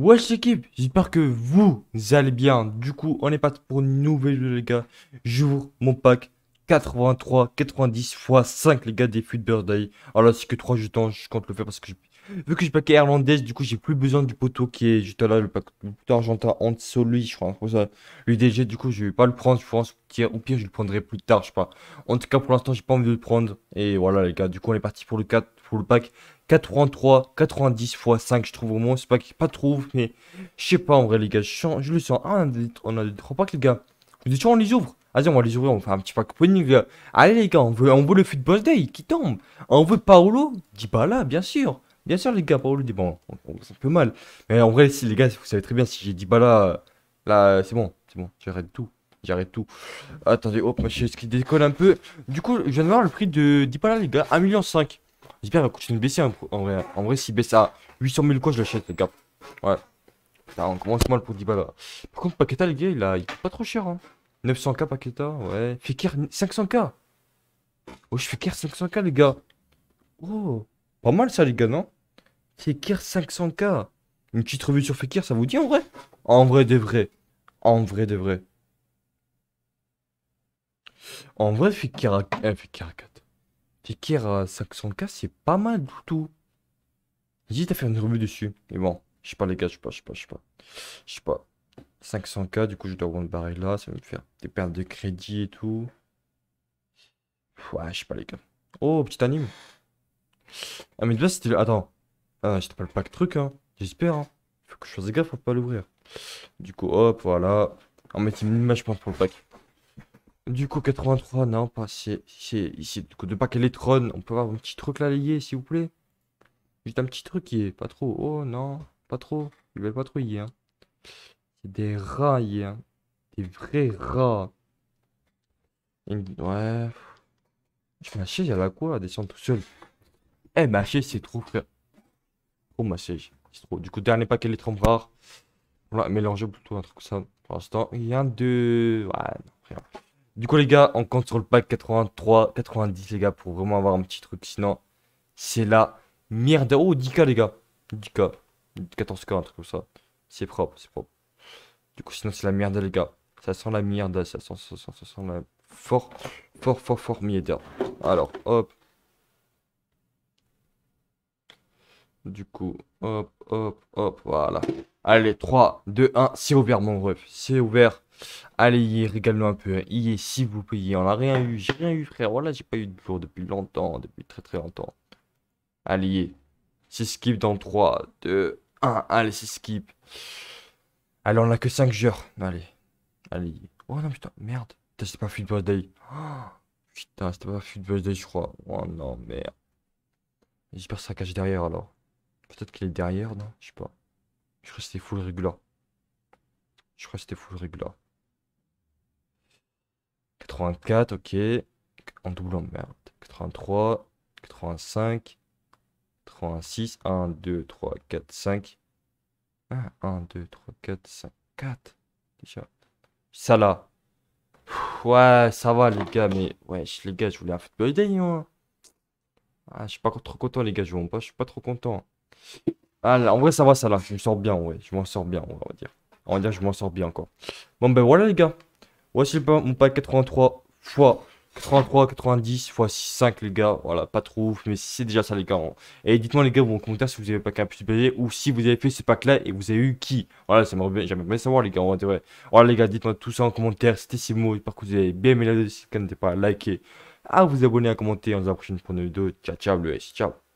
Wesh équipe, j'espère que vous allez bien. Du coup, on est parti pour une nouvelle vidéo les gars. J'ouvre mon pack 83, 90 x 5 les gars des futurs Birthday. Alors oh là, c'est que 3 jetons, je compte le faire parce que vu que j'ai paquet irlandaise, du coup, j'ai plus besoin du poteau qui est juste là, le pack argentin lui, je crois, pour ça. L'UDG, du coup, je vais pas le prendre, je pense, au pire, je le prendrai plus tard, je sais pas. En tout cas, pour l'instant, j'ai pas envie de le prendre. Et voilà les gars, du coup, on est parti pour le 4 pour le pack 83, 90 x 5, je trouve au moins. C'est pas qu'il pas trop mais je sais pas en vrai, les gars. Je, je le sens. Ah, on a des trois packs, les gars. on les ouvre Allez, on va les ouvrir, on fait un petit pack opening, Allez, les gars, on veut, on veut le Football Day qui tombe. On veut Paolo là bien sûr. Bien sûr, les gars, Paolo bon, C'est un peu mal. Mais en vrai, si les gars, vous savez très bien, si j'ai Dybala, euh, là, c'est bon, c'est bon, j'arrête tout. J'arrête tout. Attendez, hop, ma ce qui décolle un peu. Du coup, je viens de voir le prix de Dybala, les gars. 1,5 million. J'espère qu'il va continuer de baisser en vrai. En vrai, s'il baisse à 800 000 quoi, je l'achète, les gars. Ouais. on commence mal pour 10 balles. Par contre, Paqueta, les gars, il, a... pas trop cher. Hein. 900k Paqueta, ouais. Fekir 500k. Oh, je Fekir 500k, les gars. Oh, pas mal ça, les gars, non Fekir 500k. Une petite revue sur Fekir, ça vous dit en vrai En vrai de vrai. En vrai de vrai. En vrai, Fekir un Fekir 4. 500k, c'est pas mal du tout. dit à faire une revue dessus. Mais bon, je sais pas, les gars, je sais pas, je sais pas, je sais pas. 500k, du coup, je dois le baril là. Ça va me faire des pertes de crédit et tout. Ouais, je sais pas, les gars. Oh, petit anime. Ah, mais base, c'était. Attends. Ah, c'était pas le pack truc, hein. J'espère, hein. Faut que je fasse gaffe pour pas l'ouvrir. Du coup, hop, voilà. On met une image, je pense, pour le pack. Du coup, 83, non, pas c'est ici. Du coup, de pas Electron, on peut avoir un petit truc là, lié, s'il vous plaît. Juste un petit truc qui est pas trop. Oh non, pas trop. il veulent pas trop y hein. C'est des rats y hein. Des vrais rats. Ouais. Je m'achève j'avais a quoi à descendre tout seul Eh, hey, c'est trop, frère. Oh, m'achète, c'est trop. Du coup, dernier paquet Electron rare. va mélanger plutôt un truc comme ça. Pour l'instant, rien de. Ouais, non, rien. Du coup, les gars, on compte sur le pack 83, 90, les gars, pour vraiment avoir un petit truc. Sinon, c'est la merde. Oh, 10k, les gars. 10k. 14k, un truc comme ça. C'est propre, c'est propre. Du coup, sinon, c'est la merde, les gars. Ça sent la merde, ça sent, ça sent, ça sent la... Fort, fort, fort, fort merde. Alors, hop. Du coup, hop, hop, hop, voilà. Allez, 3, 2, 1, c'est ouvert, mon ref. C'est ouvert. Allez, régale-nous un peu. Hier, hein. si vous payez, on n'a rien eu. J'ai rien eu, frère. Voilà, j'ai pas eu de jour depuis longtemps, depuis très très longtemps. Allez, c'est skip dans 3, 2, 1. Allez, c'est skip. Allez, on a que 5 joueurs Allez, allez. Oh non, putain, merde. Putain, c'était pas Football Day. Oh, putain, c'était pas Football Day, je crois. Oh non, merde. J'espère que ça cache derrière alors. Peut-être qu'il est derrière, non Je sais pas. Je crois que c'était full régula. Je crois que c'était full régula. 84, ok. En doublant merde. 83, 85, 86, 1, 2, 3, 4, 5. 1, 2, 3, 4, 5, 4. Déjà. Ça là. Ouais, ça va les gars, mais wesh les gars, je voulais un football day, hein. je suis pas trop content les gars, je pas, je suis pas trop content. Ah, en vrai ça va ça là, je me sors bien, ouais, je m'en sors bien, on va dire. On va dire je m'en sors bien encore. Bon ben voilà les gars. Voici mon pack 83 x 83, 90 x 5 les gars, voilà, pas trop ouf, mais c'est déjà ça les gars. Hein. Et dites-moi les gars, vous en commentaire si vous avez pas qu'un plus payé ou si vous avez fait ce pack là et vous avez eu qui. Voilà, ça j'aimerais bien savoir les gars, ouais. Voilà les gars, dites-moi tout ça en commentaire, c'était si mots, par contre vous avez bien aimé la vidéo, si vous pas à à vous abonner, à commenter, on se voit à la prochaine pour une vidéo, ciao ciao le S, ciao.